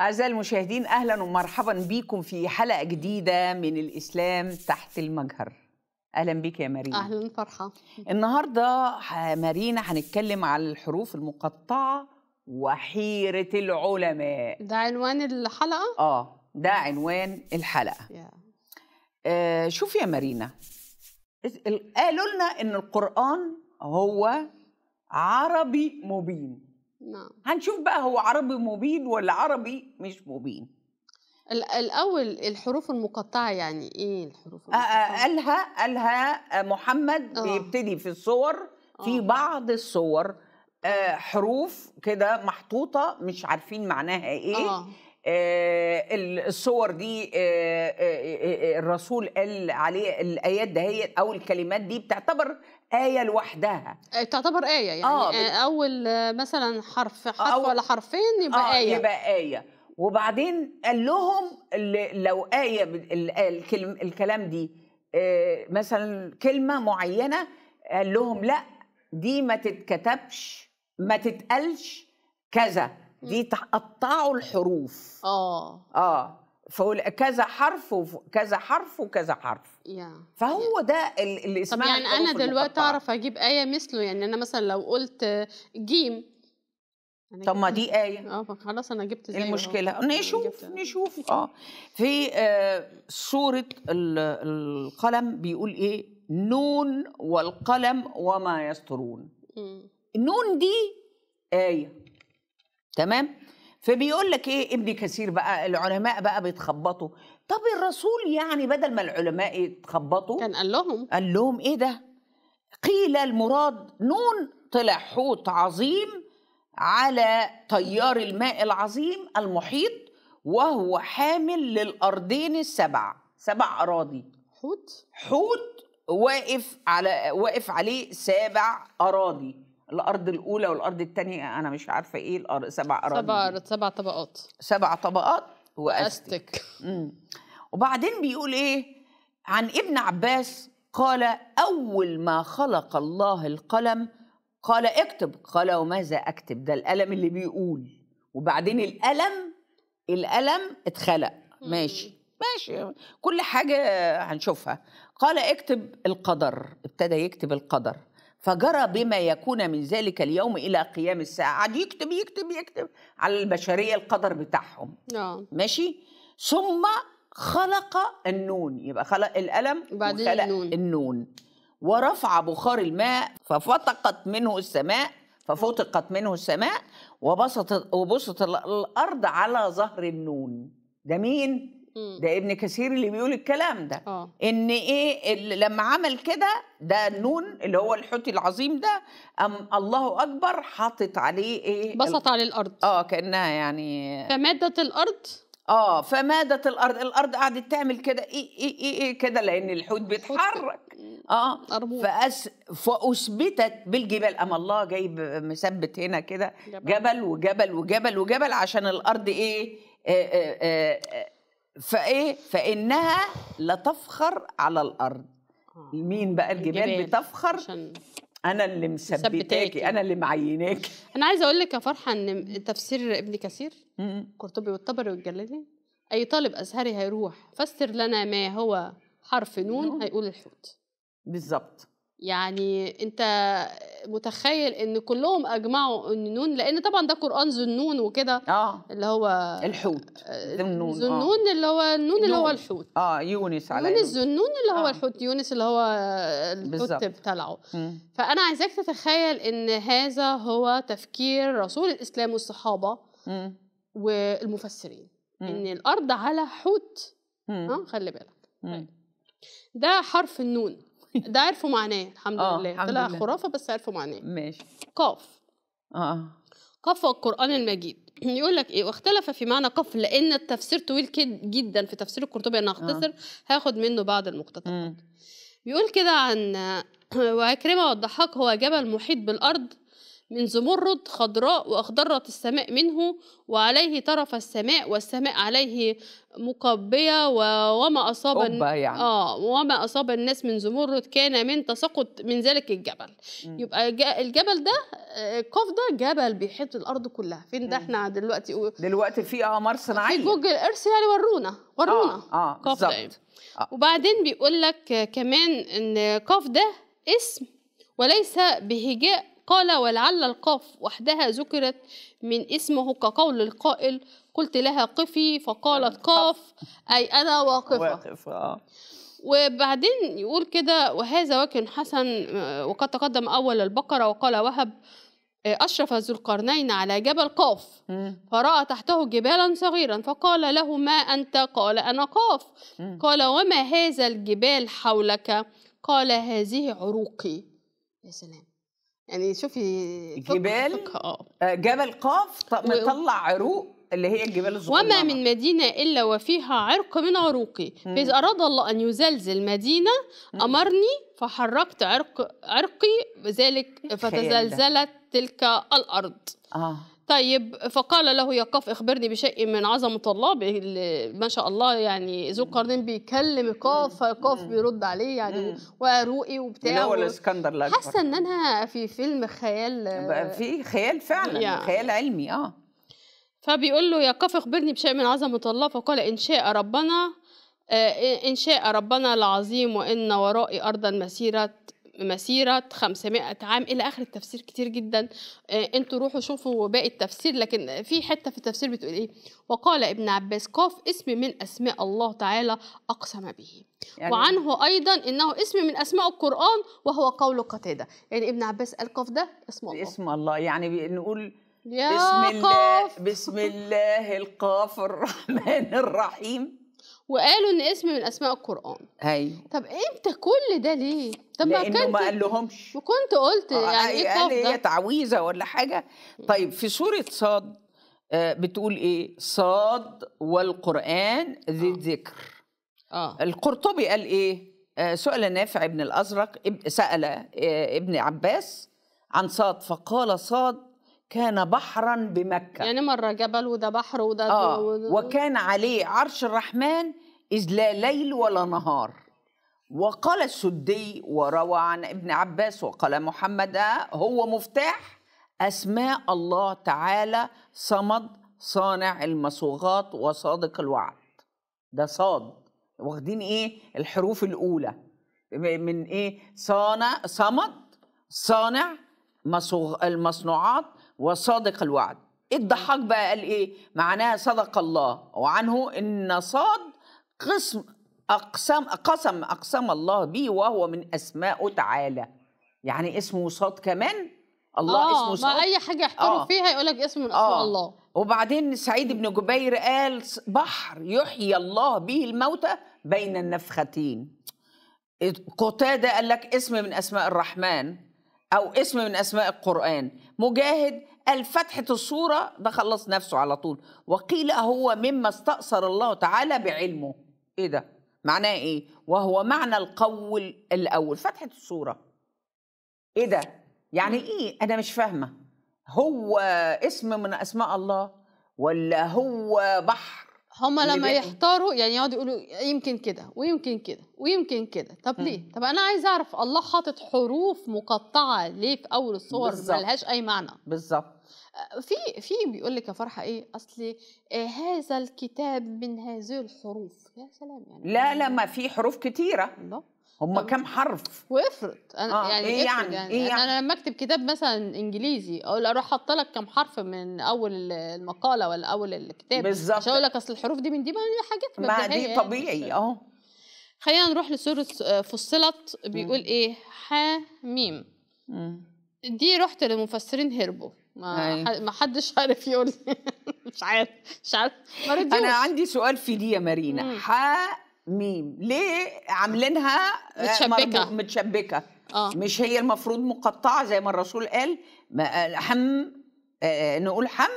أعزائي المشاهدين أهلا ومرحبا بكم في حلقة جديدة من الإسلام تحت المجهر أهلا بك يا مارينا أهلا فرحة النهاردة مارينا هنتكلم على الحروف المقطعة وحيرة العلماء ده عنوان الحلقة؟ آه ده عنوان الحلقة yeah. آه شوف يا مارينا قالوا لنا إن القرآن هو عربي مبين نعم هنشوف بقى هو عربي مبين ولا عربي مش مبين الأول الحروف المقطعة يعني إيه الحروف آه، آه، المقطعة؟ قالها قالها محمد أوه. بيبتدي في الصور آه، في أوه. بعض الصور حروف كده محطوطة مش عارفين معناها إيه أوه. آه، الصور دي آه، آه، الرسول قال عليه الايات دهيت او الكلمات دي بتعتبر آية لوحدها تعتبر آية يعني آه أول مثلا حرف حرف أو ولا حرفين يبقى آه آية يبقى آية وبعدين قال لهم لو آية الكلم الكلام دي مثلا كلمة معينة قال لهم لا دي ما تتكتبش ما تتقالش كذا دي تقطعوا الحروف اه اه كذا حرف وكذا حرف وكذا حرف yeah. فهو ده اللي اسمها طب يعني انا دلوقتي اعرف اجيب ايه مثله يعني انا مثلا لو قلت جيم طب ما دي آية اه خلاص أنا جبت زي المشكلة هو. نشوف نشوف اه في آه سورة القلم بيقول إيه نون والقلم وما يسترون النون دي آية تمام فبيقول لك ايه ابن كثير بقى العلماء بقى بيتخبطوا طب الرسول يعني بدل ما العلماء يتخبطوا كان قال لهم قال لهم ايه ده قيل المراد نون طلع حوت عظيم على تيار الماء العظيم المحيط وهو حامل للارضين السبع سبع اراضي حوت حوت واقف على واقف عليه سبع اراضي الارض الاولى والارض الثانيه انا مش عارفه ايه الارض سبع اراضي سبع سبع طبقات سبع طبقات واستك وبعدين بيقول ايه عن ابن عباس قال اول ما خلق الله القلم قال اكتب قال وماذا اكتب ده القلم اللي بيقول وبعدين القلم القلم اتخلق ماشي ماشي كل حاجه هنشوفها قال اكتب القدر ابتدى يكتب القدر فجرى بما يكون من ذلك اليوم الى قيام الساعه قعد يكتب يكتب يكتب على البشريه القدر بتاعهم آه. ماشي ثم خلق النون يبقى خلق القلم وبعدين وخلق النون. النون ورفع بخار الماء ففتقت منه السماء ففتقت منه السماء وبسطت وبسط الارض على ظهر النون ده مين ده ابن كثير اللي بيقول الكلام ده أوه. ان ايه لما عمل كده ده النون اللي هو الحوتي العظيم ده ام الله اكبر حاطط عليه ايه بسط على الارض اه كانها يعني فمادت الارض اه فمادت الارض الارض قعدت تعمل كده ايه ايه ايه, إيه كده لان الحوت بيتحرك اه فأس فاثبتت بالجبال اما الله جايب مثبت هنا كده جبل وجبل وجبل وجبل عشان الارض ايه, إيه, إيه, إيه فايه فانها لتفخر على الارض آه. مين بقى الجبال, الجبال. بتفخر عشان انا اللي مثبتاكي انا اللي معيناكي انا عايزه اقول لك يا فرحه ان تفسير ابن كثير قرطبي والطبري والجلالي اي طالب ازهري هيروح فسر لنا ما هو حرف نون هيقول الحوت بالظبط يعني انت متخيل ان كلهم اجمعوا ان نون لان طبعا ده قران ذو النون وكده اه اللي هو الحوت آه، ذو النون ذو آه. النون آه. اللي هو النون اللي هو الحوت اه يونس على يونس ذو النون اللي آه. هو الحوت يونس اللي هو الحوت بتلعه فانا عايزاك تتخيل ان هذا هو تفكير رسول الاسلام والصحابه م. والمفسرين م. ان الارض على حوت آه خلي بالك طيب. ده حرف النون ده عرفوا معناه الحمد آه لله طلع خرافه بس عرفوا معناه ماشي قاف اه, آه. قاف القران المجيد يقول لك ايه واختلف في معنى قف لان التفسير طويل جدا في تفسير القرطبي انا آه. هختصر آه. هاخد منه بعض المقتطفات بيقول كده عن وعكرمه والضحاك هو جبل محيط بالارض من زمرد خضراء وأخضرت السماء منه وعليه طرف السماء والسماء عليه مقبية وما أصاب يعني. آه وما أصاب الناس من زمرد كان من تساقط من ذلك الجبل م. يبقى الجبل ده القاف آه، ده جبل بيحيط الأرض كلها فين ده احنا دلوقتي و... دلوقتي في أقمار صناعية في جوجل إيرث يعني ورونا ورونا آه, آه بالظبط آه. وبعدين بيقول لك كمان إن قاف ده اسم وليس بهجاء قال ولعل القاف وحدها ذكرت من اسمه كقول القائل قلت لها قفي فقالت قاف أي أنا واقفة واقف آه. وبعدين يقول كده وهذا وكن حسن آه، وقد تقدم أول البقرة وقال وهب آه، أشرف ذو القرنين على جبل قاف فرأى تحته جبالا صغيرا فقال له ما أنت قال أنا قاف قال وما هذا الجبال حولك قال هذه عروقي يا سلام يعني شوفي جبال آه. اه جبل قاف مطلع عروق اللي هي الجبال الصغيرة وما من مدينة إلا وفيها عرق من عروقي إذ أراد الله أن يزلزل مدينة أمرني فحركت عرق عرقي ذلك إيه فتزلزلت تلك الأرض آه. طيب فقال له يقف اخبرني بشيء من عظمه الله ما شاء الله يعني ذو القرنين بيكلم قاف قاف بيرد عليه يعني وعروقي وبتاع لا ولا اسكندر حاسه ان انا في فيلم خيال في خيال فعلا يعني. خيال علمي اه فبيقول له يقف اخبرني بشيء من عظمه الله فقال ان شاء ربنا آه، إن شاء ربنا العظيم وإن ورائي أرضا مسيرة مسيرة 500 عام إلى آخر التفسير كتير جدا آه، أنتوا روحوا شوفوا باقي التفسير لكن في حتة في التفسير بتقول إيه وقال ابن عباس قاف اسم من أسماء الله تعالى أقسم به يعني وعنه أيضا إنه اسم من أسماء القرآن وهو قول قتادة يعني ابن عباس قال قاف ده اسم الله اسم الله يعني نقول يا بسم الله بسم الله القاف الرحمن الرحيم وقالوا ان اسم من اسماء القران ايوه طب امتى كل ده ليه طب ما كنت ما قالهمش وكنت قلت آه، يعني ايه آه، قال هي تعويذه ولا حاجه طيب في سوره صاد آه، بتقول ايه صاد والقران ذي الذكر آه. القرطبي قال ايه سأل نافع بن الازرق سال ابن عباس عن صاد فقال صاد كان بحرا بمكة يعني مرة جبل وده بحر وده آه وكان عليه عرش الرحمن إذ لا ليل ولا نهار وقال السدي وروى عن ابن عباس وقال محمد هو مفتاح أسماء الله تعالى صمد صانع المصوغات وصادق الوعد ده صاد واخدين ايه الحروف الاولى من ايه صانع صمد صانع مصوغ المصنوعات وصادق الوعد الضحاك بقى قال ايه معناها صدق الله وعنه ان صاد قسم أقسم قسم أقسم الله به وهو من اسماء تعالى يعني اسمه صاد كمان الله آه اسمه صاد أي حاجة يحتاروا آه فيها يقول لك اسم من أسماء آه الله وبعدين سعيد بن جبير قال بحر يحيي الله به الموتى بين النفختين قتادة قال لك اسم من أسماء الرحمن أو اسم من أسماء القرآن مجاهد قال فتحة الصورة ده خلص نفسه على طول وقيل هو مما استأثر الله تعالى بعلمه ايه ده معناه ايه وهو معنى القول الاول فتحه الصوره ايه ده يعني ايه انا مش فاهمه هو اسم من اسماء الله ولا هو بحر هما لما إيه؟ يحتاروا يعني يقعدوا يقولوا يمكن كده ويمكن كده ويمكن كده طب ليه م. طب انا عايز اعرف الله حاطط حروف مقطعه ليه في اول الصور ملهاش اي معنى بالظبط آه، في في بيقول لك يا فرحه ايه اصلي إيه هذا الكتاب من هذه الحروف يا سلام يعني لا إيه؟ لا ما في حروف كتيره الله هم كام حرف وافرض انا آه. يعني ايه يعني, يعني, إيه يعني انا لما اكتب كتاب مثلا انجليزي اقول اروح احط لك كام حرف من اول المقاله ولا اول الكتاب بالظبط عشان اقول لك اصل الحروف دي من دي ما حاجات ما دي يعني، طبيعي اه خلينا نروح لسوره آه، فصلت بيقول ايه حاميم دي رحت للمفسرين هربوا ما أيوه. ما حدش عارف يقول مش عارف مش عارف ما انا عندي سؤال في دي يا مارينا ح ميم ليه عاملينها آه، متشبكه متشبكه آه. مش هي المفروض مقطعه زي ما الرسول قال آه، حم آه، نقول حم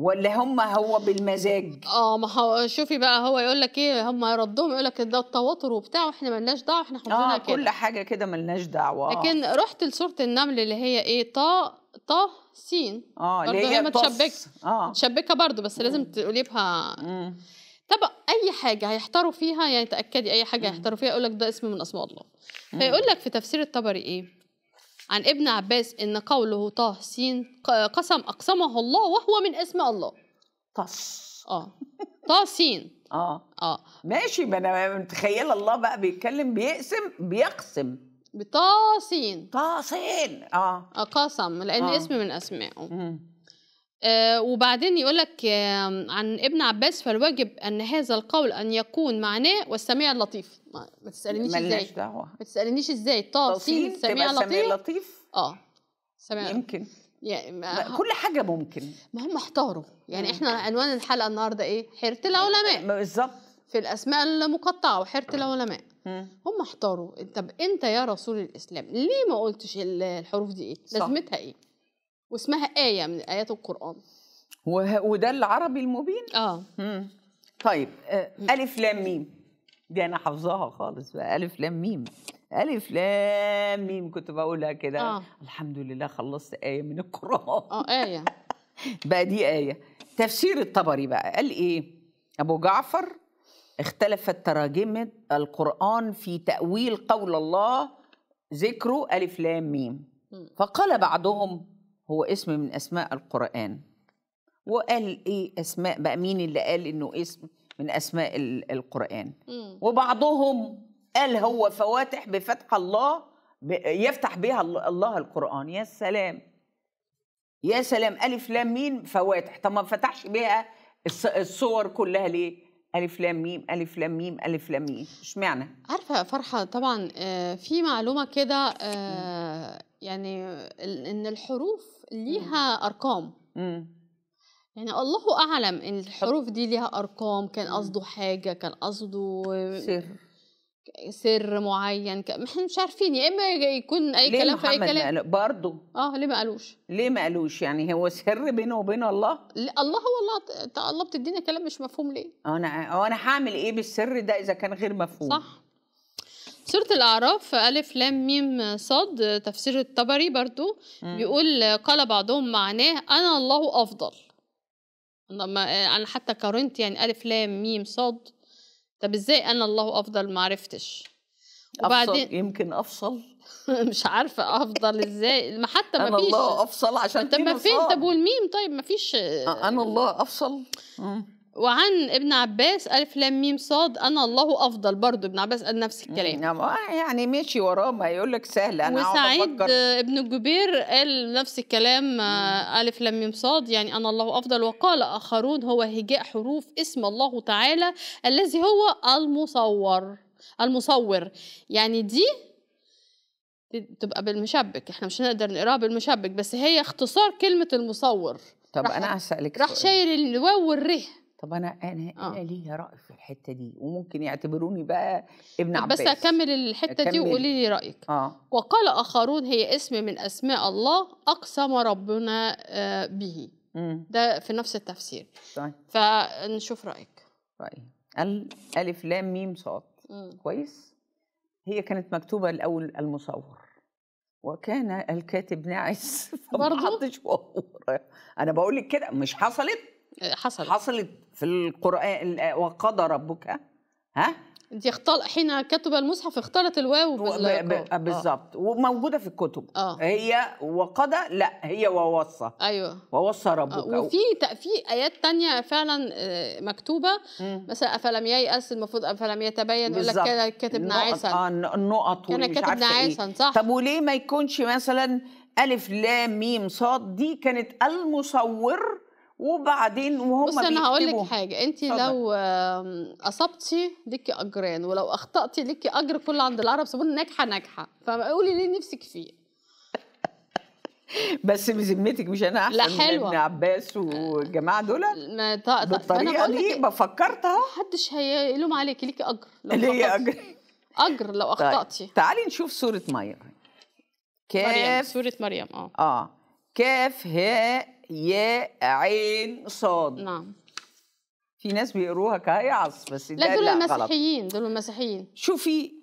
ولا هم هو بالمزاج اه ما هو شوفي بقى هو يقول لك ايه هم ردهم يقول لك ده التواتر وبتاع واحنا مالناش دعوه احنا آه، حافظينها آه كده كل حاجه كده مالناش دعوه آه. لكن رحت لسوره النمل اللي هي ايه طا طه سين اه اللي هي متشبكه اه متشبكه برضه بس لازم تقولي بها طب اي حاجه هيحتاروا فيها يعني تاكدي اي حاجه هيحتاروا فيها يقول لك ده اسم من اسماء الله فيقول لك في تفسير الطبري ايه عن ابن عباس إن قوله طه سين قسم أقسمه الله وهو من اسم الله طس اه طه سين اه اه ماشي ما انا متخيله الله بقى بيتكلم بيقسم بيقسم طاسين طاسين آه. اه قسم لان آه. اسم من اسمائه آه، وبعدين يقول لك عن ابن عباس فالواجب ان هذا القول ان يكون معناه والسميع اللطيف ما تسالنيش ازاي ما تسالنيش ازاي التفصيل السميع اللطيف لطيف اه سميع يمكن يعني كل حاجه ممكن ما هم احتاروا يعني ممكن. احنا عنوان الحلقه النهارده ايه حيره أيوة، العلماء بالظبط في الاسماء المقطعه وحيره العلماء هم احتاروا طب انت يا رسول الاسلام ليه ما قلتش الحروف دي ايه لازمتها ايه واسمها آية من آيات القرآن وه... وده العربي المبين؟ اه مم. طيب آه، ألف لام ميم دي أنا حافظاها خالص بقى ألف لام ميم ألف لام ميم كنت بقولها كده آه. الحمد لله خلصت آية من القرآن اه آية بقى دي آية تفسير الطبري بقى قال إيه؟ أبو جعفر اختلفت تراجمة القرآن في تأويل قول الله ذكره ألف لام ميم فقال بعضهم هو اسم من اسماء القران وقال ايه اسماء بقى مين اللي قال انه اسم من اسماء القران وبعضهم قال هو فواتح بفتح الله يفتح بها الله القران يا سلام يا سلام الف لام ميم فواتح طب ما فتحش بها الصور كلها ليه ألف لام ميم ألف لام ميم ألف لام ميم اشمعنى؟ عارفة فرحة طبعا آه، في معلومة كده آه، يعني ان الحروف إمم. ليها ارقام إمم. يعني الله اعلم ان الحروف دي ليها ارقام كان إمم. قصده حاجه كان قصده سر سر معين احنا مش عارفين يا اما يكون اي ليه كلام في اي كلام برضه اه ليه ما قالوش ليه ما قالوش يعني هو سر بينه وبين الله الله هو الله الله بتدينا كلام مش مفهوم ليه انا انا هعمل ايه بالسر ده اذا كان غير مفهوم صح سورة الأعراف ألف لام ميم صاد تفسير الطبري برضو بيقول قال بعضهم معناه أنا الله أفضل أنا حتى قارنت يعني ألف لام ميم صاد طب إزاي أنا الله أفضل معرفتش وبعدين أفصل يمكن أفصل مش عارفة أفضل إزاي ما حتى ما فيش أنا الله أفصل عشان طب ما فين طب والميم طيب ما فيش أنا الله أفصل وعن ابن عباس ألف لام ميم صاد أنا الله أفضل برضو ابن عباس قال نفس الكلام نعم آه، يعني ماشي وراه ما يقول لك سهل أنا وسعيد ابن الجبير قال نفس الكلام آه، ألف لام ميم صاد يعني أنا الله أفضل وقال آخرون هو هجاء حروف اسم الله تعالى الذي هو المصور المصور يعني دي تبقى بالمشبك احنا مش هنقدر نقراها بالمشبك بس هي اختصار كلمة المصور طب أنا هسألك راح شايل الواو والره طب انا انا آه. ليا راي في الحته دي وممكن يعتبروني بقى ابن عباس بس اكمل الحته أكمل. دي وقولي لي رايك آه. وقال اخرون هي اسم من اسماء الله اقسم ربنا آه، به مم. ده في نفس التفسير طيب فنشوف رايك رايي طيب. الف لام ميم صاد كويس هي كانت مكتوبه الاول المصور وكان الكاتب ناعس فما حطش انا بقول لك كده مش حصلت حصلت حصلت في القرآن وقضى ربك ها دي اختل... حين كتب المصحف اختلط الواو بالظبط آه. وموجوده في الكتب آه. هي وقضى لا هي ووصى ايوه ووصى آه، ربك آه. وفي ت... في ايات تانية فعلا آه، مكتوبه مم. مثلا افلم ييأس المفروض افلم يتبين يقول لك كده كاتب ناعسا آه النقط كان كاتب إيه. ناعسا صح طب وليه ما يكونش مثلا الف لام ميم صاد دي كانت المصور وبعدين وهم بس انا هقول لك حاجه انت لو اصبتي ليكي اجران ولو اخطاتي ليكي اجر كله عند العرب سيبوني ناجحه ناجحه فقولي ليه نفسك فيه بس بذمتك مش انا احسن لا من ابن عباس والجماعه دول آه، ما طا... طا... بالطريقه دي إيه، بفكرت اهو محدش هيلوم عليكي ليكي اجر ليا اجر اجر لو اخطاتي طيب. تعالي نشوف صوره مريم كاف مريم صوره مريم اه اه كاف هاء ياء عين صاد نعم في ناس بيقروها كهي عص بس لا دول المسيحيين دول المسيحيين شوفي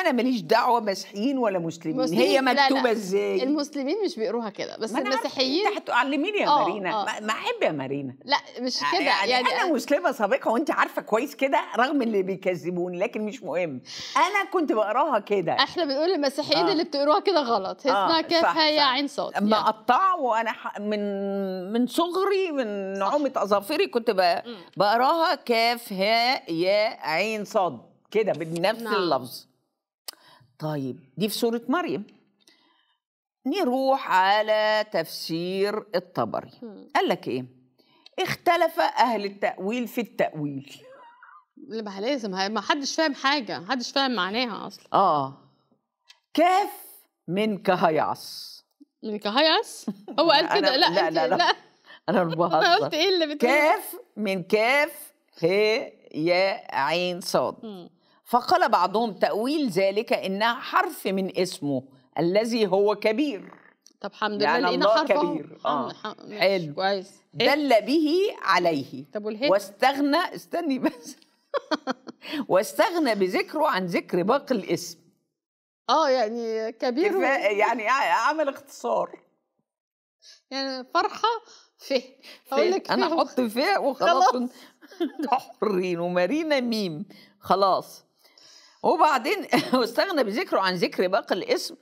انا ماليش دعوه مسيحيين ولا مسلمين هي مكتوبه ازاي المسلمين مش بيقروها كده بس المسيحيين تحت هتعلميني يا أوه مارينا أوه. ما احب يا مارينا لا مش آه، كده يعني, يعني انا مسلمه سابقه وانت عارفه كويس كده رغم اللي بيكذبوني لكن مش مهم انا كنت بقراها كده احنا بنقول للمسيحيين آه. اللي بتقروها كده غلط اسمها آه. كاف هي يعني عين صاد يعني. وانا من من صغري من نعومه اظافري كنت بقراها كاف هاء يا عين صاد كده بنفس نعم. اللفظ طيب دي في سورة مريم نروح على تفسير الطبري قال لك ايه اختلف اهل التاويل في التاويل ما لازم ما حدش فاهم حاجه ما حدش فاهم معناها اصلا اه كاف من كهيعص من كهيعص هو قال كده لا لا, لا لا لا انا بهزر انا قلت ايه اللي بتقول كاف من كاف هي يا عين صاد فقال بعضهم تأويل ذلك إنها حرف من اسمه الذي هو كبير طب حمد لله يعني الله كبير آه. حلو كويس إيه؟ دل به عليه طب والهي واستغنى استني بس واستغنى بذكره عن ذكر باقي الاسم اه يعني كبير يعني عمل اختصار يعني فرحه فيه اقول لك انا احط فيه وخلاص حرين ومارينا ميم خلاص وبعدين واستغنى بذكره عن ذكر باقي الاسم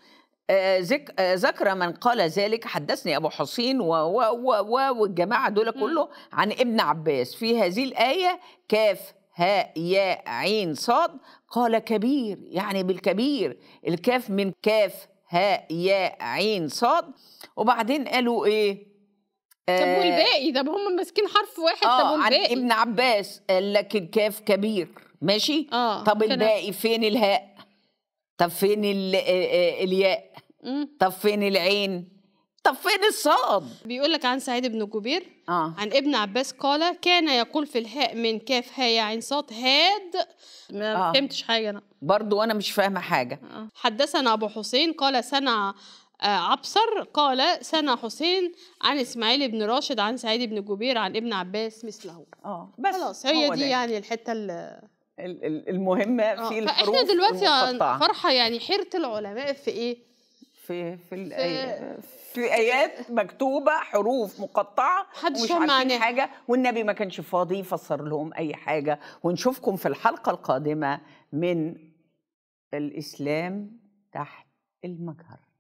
آه، آه، ذكر من قال ذلك حدثني ابو حصين و... و... و... والجماعه دول كله عن ابن عباس في هذه الايه كاف هاء ياء عين صاد قال كبير يعني بالكبير الكاف من كاف هاء ياء عين صاد وبعدين قالوا ايه آه، طب والباقي ده هم ماسكين حرف واحد آه طب والباقي عن ابن عباس قال لكن كاف كبير ماشي آه. طب الباقي فين الهاء طب فين آه، آه، آه، الياء طب فين العين طب فين الصاد بيقول لك عن سعيد بن جبير آه. عن ابن عباس قال كان يقول في الهاء من كاف هاء عين صاد هاد ما آه. فهمتش حاجه انا برضو انا مش فاهمه حاجه آه. حدثنا ابو حسين قال سنع عبصر قال سنة حسين عن اسماعيل بن راشد عن سعيد بن جبير عن ابن عباس مثله اه بس خلاص هي دي يعني الحته اللي المهمه آه، في الحروف فاحنا دلوقتي المقطعة. فرحه يعني حيره العلماء في ايه في في في, في ايات مكتوبه حروف مقطعه ومش عارفين معناها. حاجه والنبي ما كانش فاضي يفسر لهم اي حاجه ونشوفكم في الحلقه القادمه من الاسلام تحت المجهر